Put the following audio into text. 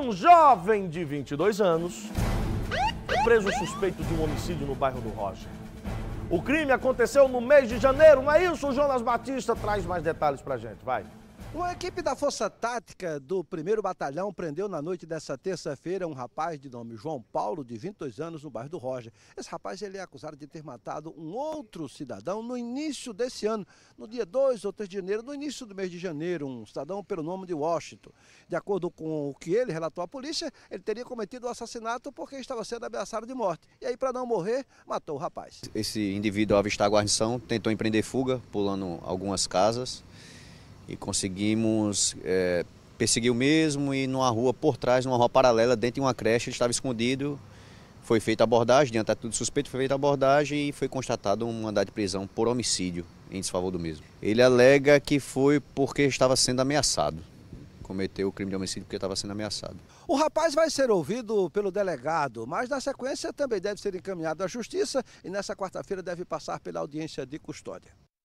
Um jovem de 22 anos é preso suspeito de um homicídio no bairro do Rocha. O crime aconteceu no mês de janeiro, não é isso? O Jonas Batista traz mais detalhes pra gente, vai. Uma equipe da Força Tática do 1 Batalhão prendeu na noite dessa terça-feira um rapaz de nome João Paulo, de 22 anos, no bairro do Roger. Esse rapaz ele é acusado de ter matado um outro cidadão no início desse ano, no dia 2 ou 3 de janeiro, no início do mês de janeiro, um cidadão pelo nome de Washington. De acordo com o que ele relatou à polícia, ele teria cometido o assassinato porque estava sendo ameaçado de morte. E aí, para não morrer, matou o rapaz. Esse indivíduo, ao avistar a guarnição, tentou empreender fuga, pulando algumas casas e conseguimos é, perseguir o mesmo e numa rua por trás, numa rua paralela, dentro de uma creche, ele estava escondido. Foi feita abordagem, diante de tudo suspeito, foi feita abordagem e foi constatado um mandado de prisão por homicídio em desfavor do mesmo. Ele alega que foi porque estava sendo ameaçado. Cometeu o crime de homicídio porque estava sendo ameaçado. O rapaz vai ser ouvido pelo delegado, mas na sequência também deve ser encaminhado à justiça e nessa quarta-feira deve passar pela audiência de custódia.